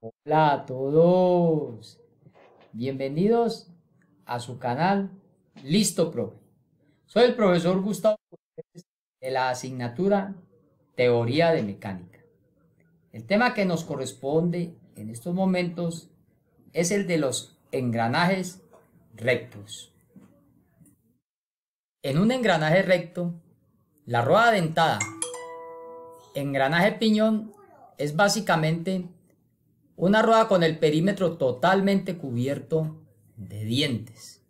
Hola a todos. Bienvenidos a su canal Listo Profe. Soy el profesor Gustavo de la asignatura Teoría de Mecánica. El tema que nos corresponde en estos momentos es el de los engranajes rectos. En un engranaje recto, la rueda dentada, engranaje piñón, es básicamente una rueda con el perímetro totalmente cubierto de dientes.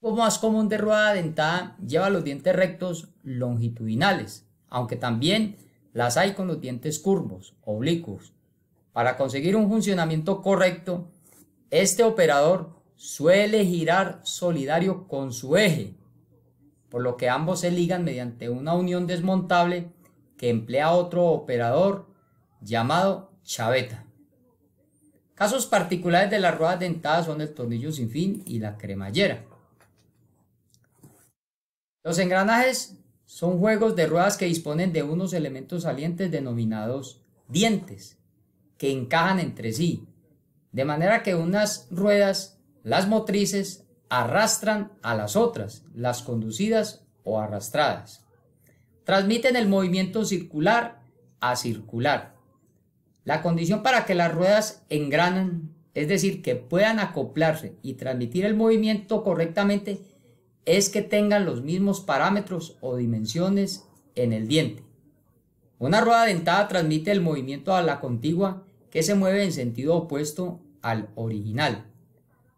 Como más común de rueda dentada, lleva los dientes rectos longitudinales, aunque también las hay con los dientes curvos, oblicuos. Para conseguir un funcionamiento correcto, este operador suele girar solidario con su eje, por lo que ambos se ligan mediante una unión desmontable que emplea otro operador llamado chaveta. Casos particulares de las ruedas dentadas son el tornillo sin fin y la cremallera. Los engranajes son juegos de ruedas que disponen de unos elementos salientes denominados dientes, que encajan entre sí, de manera que unas ruedas, las motrices, arrastran a las otras, las conducidas o arrastradas. Transmiten el movimiento circular a circular. La condición para que las ruedas engranan, es decir, que puedan acoplarse y transmitir el movimiento correctamente, es que tengan los mismos parámetros o dimensiones en el diente. Una rueda dentada transmite el movimiento a la contigua que se mueve en sentido opuesto al original.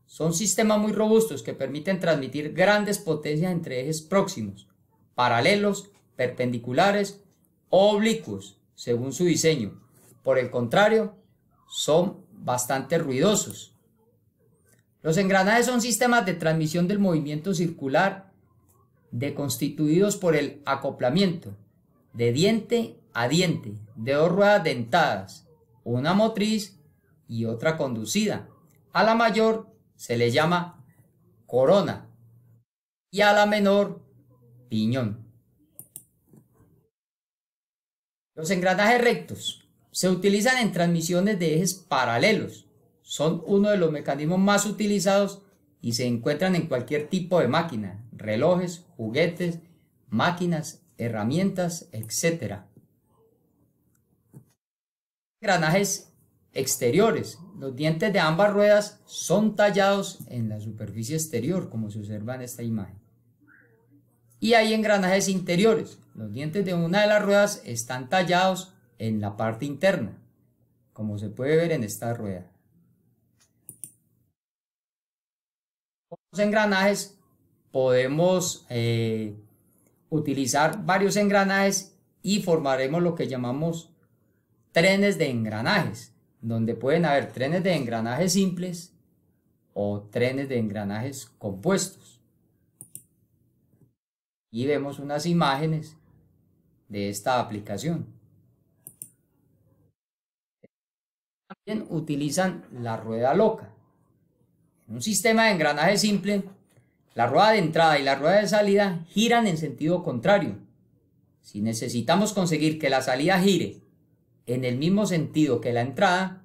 Son sistemas muy robustos que permiten transmitir grandes potencias entre ejes próximos, paralelos, perpendiculares o oblicuos, según su diseño, por el contrario, son bastante ruidosos. Los engranajes son sistemas de transmisión del movimiento circular de constituidos por el acoplamiento de diente a diente de dos ruedas dentadas, una motriz y otra conducida. A la mayor se le llama corona y a la menor piñón. Los engranajes rectos se utilizan en transmisiones de ejes paralelos. Son uno de los mecanismos más utilizados y se encuentran en cualquier tipo de máquina, relojes, juguetes, máquinas, herramientas, etc. Granajes exteriores. Los dientes de ambas ruedas son tallados en la superficie exterior, como se observa en esta imagen. Y hay engranajes interiores. Los dientes de una de las ruedas están tallados en la parte interna, como se puede ver en esta rueda. los engranajes podemos eh, utilizar varios engranajes y formaremos lo que llamamos trenes de engranajes, donde pueden haber trenes de engranajes simples o trenes de engranajes compuestos. Y vemos unas imágenes de esta aplicación. utilizan la rueda loca. En un sistema de engranaje simple, la rueda de entrada y la rueda de salida giran en sentido contrario. Si necesitamos conseguir que la salida gire en el mismo sentido que la entrada,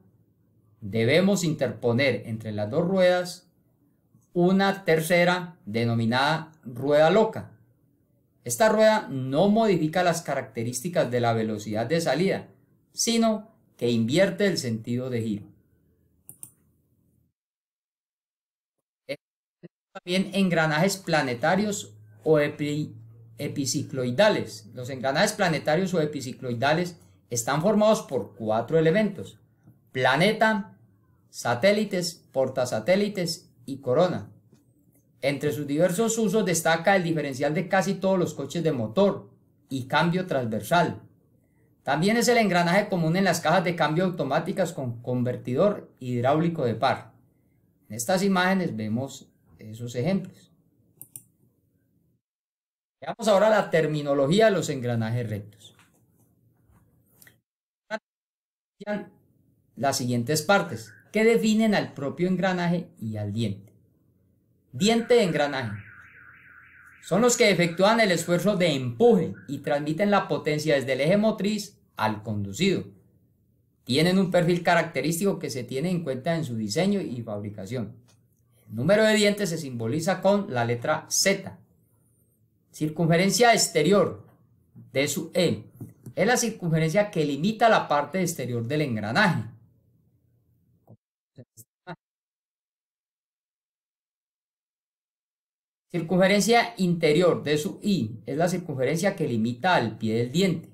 debemos interponer entre las dos ruedas una tercera denominada rueda loca. Esta rueda no modifica las características de la velocidad de salida, sino que invierte el sentido de giro. También engranajes planetarios o epicicloidales. Los engranajes planetarios o epicicloidales están formados por cuatro elementos. Planeta, satélites, portasatélites y corona. Entre sus diversos usos destaca el diferencial de casi todos los coches de motor y cambio transversal, también es el engranaje común en las cajas de cambio automáticas con convertidor hidráulico de par. En estas imágenes vemos esos ejemplos. Veamos ahora la terminología de los engranajes rectos. Las siguientes partes que definen al propio engranaje y al diente. Diente de engranaje son los que efectúan el esfuerzo de empuje y transmiten la potencia desde el eje motriz al conducido. Tienen un perfil característico que se tiene en cuenta en su diseño y fabricación. El número de dientes se simboliza con la letra Z. Circunferencia exterior de su E es la circunferencia que limita la parte exterior del engranaje. Circunferencia interior de su I es la circunferencia que limita al pie del diente.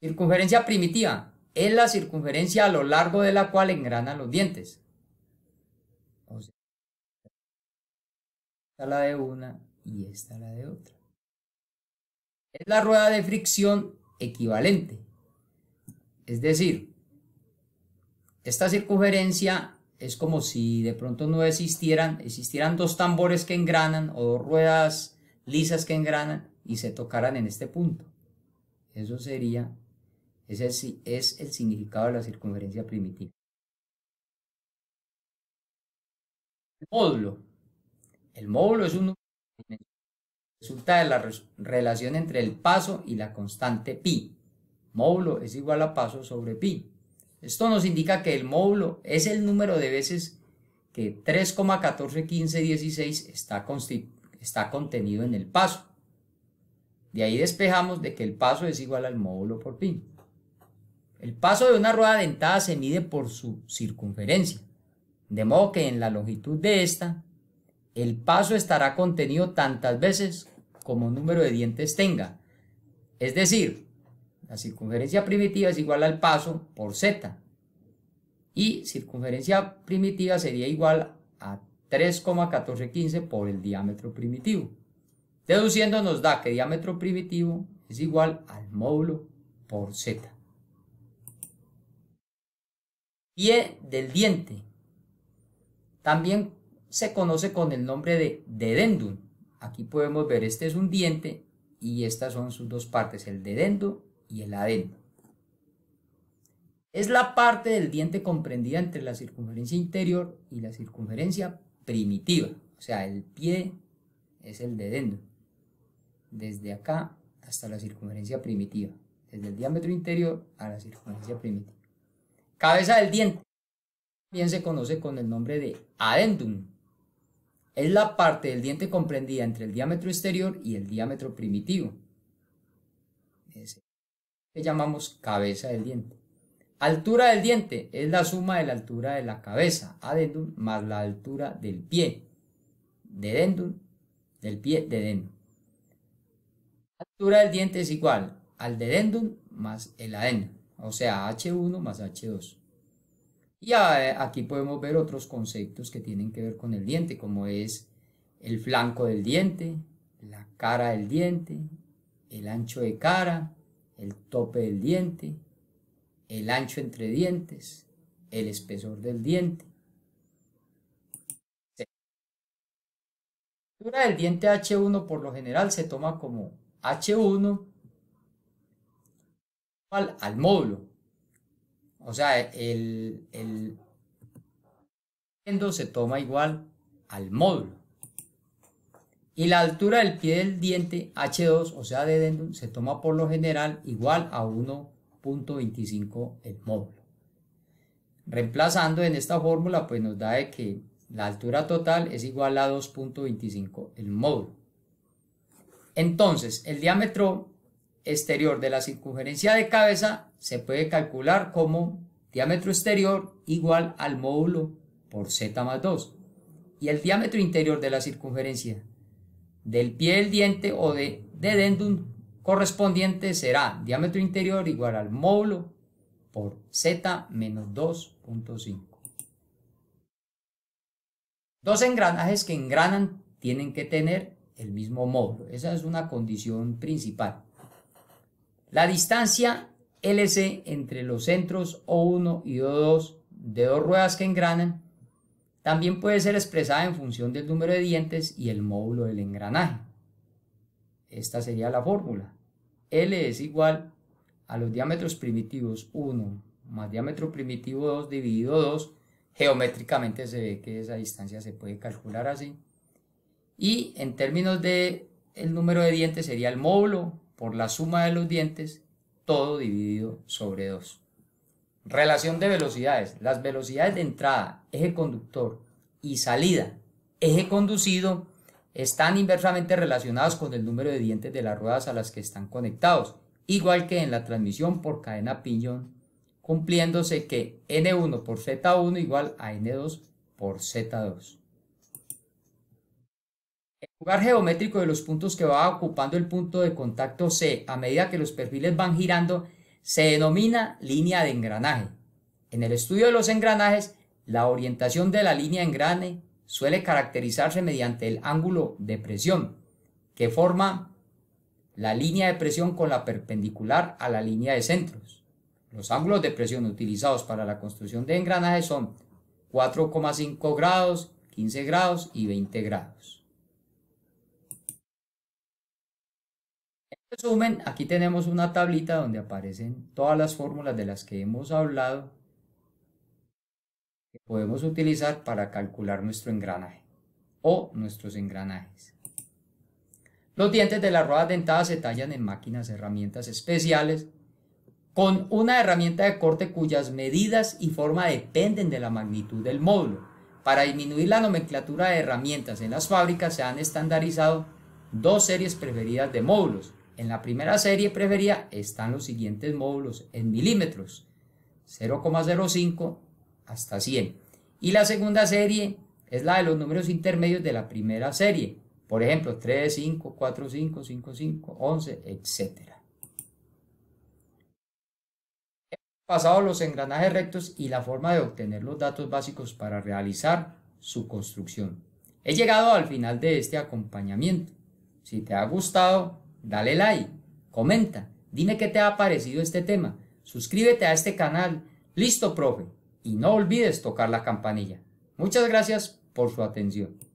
Circunferencia primitiva es la circunferencia a lo largo de la cual engranan los dientes. Esta es la de una y esta la de otra. Es la rueda de fricción equivalente. Es decir, esta circunferencia es como si de pronto no existieran, existieran dos tambores que engranan o dos ruedas lisas que engranan y se tocaran en este punto. Eso sería, ese es el significado de la circunferencia primitiva. módulo. El módulo es un resulta de la relación entre el paso y la constante pi. Módulo es igual a paso sobre pi. Esto nos indica que el módulo es el número de veces que 3,141516 está, está contenido en el paso. De ahí despejamos de que el paso es igual al módulo por pin. El paso de una rueda dentada se mide por su circunferencia, de modo que en la longitud de esta, el paso estará contenido tantas veces como número de dientes tenga. Es decir, la circunferencia primitiva es igual al paso por z. Y circunferencia primitiva sería igual a 3,1415 por el diámetro primitivo. Deduciendo nos da que diámetro primitivo es igual al módulo por z. Pie del diente. También se conoce con el nombre de dedendum. Aquí podemos ver, este es un diente y estas son sus dos partes, el dedendum y el adendo. Es la parte del diente comprendida entre la circunferencia interior y la circunferencia primitiva. O sea, el pie es el dedendo. Desde acá hasta la circunferencia primitiva. Desde el diámetro interior a la circunferencia primitiva. Cabeza del diente. También se conoce con el nombre de adendum. Es la parte del diente comprendida entre el diámetro exterior y el diámetro primitivo. ...que llamamos cabeza del diente. Altura del diente es la suma de la altura de la cabeza, adendum, más la altura del pie, dedendum, del pie, de dedendum. Altura del diente es igual al dedendum más el adendum, o sea, H1 más H2. Y ah, eh, aquí podemos ver otros conceptos que tienen que ver con el diente, como es el flanco del diente, la cara del diente, el ancho de cara, el tope del diente, el ancho entre dientes, el espesor del diente. La altura del diente H1 por lo general se toma como H1 igual al módulo. O sea, el, el se toma igual al módulo. Y la altura del pie del diente H2, o sea, de dendum, se toma por lo general igual a 1.25 el módulo. Reemplazando en esta fórmula, pues nos da de que la altura total es igual a 2.25 el módulo. Entonces, el diámetro exterior de la circunferencia de cabeza se puede calcular como diámetro exterior igual al módulo por z más 2. Y el diámetro interior de la circunferencia del pie del diente o de dedendum correspondiente será diámetro interior igual al módulo por z menos 2.5. Dos engranajes que engranan tienen que tener el mismo módulo. Esa es una condición principal. La distancia LC entre los centros O1 y O2 de dos ruedas que engranan también puede ser expresada en función del número de dientes y el módulo del engranaje. Esta sería la fórmula. L es igual a los diámetros primitivos 1 más diámetro primitivo 2 dividido 2. Geométricamente se ve que esa distancia se puede calcular así. Y en términos de el número de dientes sería el módulo por la suma de los dientes, todo dividido sobre 2. Relación de velocidades. Las velocidades de entrada, eje conductor y salida, eje conducido, están inversamente relacionadas con el número de dientes de las ruedas a las que están conectados, igual que en la transmisión por cadena piñón, cumpliéndose que N1 por Z1 igual a N2 por Z2. El lugar geométrico de los puntos que va ocupando el punto de contacto C a medida que los perfiles van girando se denomina línea de engranaje. En el estudio de los engranajes, la orientación de la línea de engrane suele caracterizarse mediante el ángulo de presión, que forma la línea de presión con la perpendicular a la línea de centros. Los ángulos de presión utilizados para la construcción de engranajes son 4,5 grados, 15 grados y 20 grados. resumen, aquí tenemos una tablita donde aparecen todas las fórmulas de las que hemos hablado que podemos utilizar para calcular nuestro engranaje o nuestros engranajes. Los dientes de las ruedas dentadas se tallan en máquinas herramientas especiales con una herramienta de corte cuyas medidas y forma dependen de la magnitud del módulo. Para disminuir la nomenclatura de herramientas en las fábricas se han estandarizado dos series preferidas de módulos, en la primera serie preferida están los siguientes módulos en milímetros, 0,05 hasta 100. Y la segunda serie es la de los números intermedios de la primera serie, por ejemplo 3, 5, 4, 5, 5, 5, 11, etc. He pasado los engranajes rectos y la forma de obtener los datos básicos para realizar su construcción. He llegado al final de este acompañamiento. Si te ha gustado, dale like, comenta, dime qué te ha parecido este tema, suscríbete a este canal, listo, profe, y no olvides tocar la campanilla. Muchas gracias por su atención.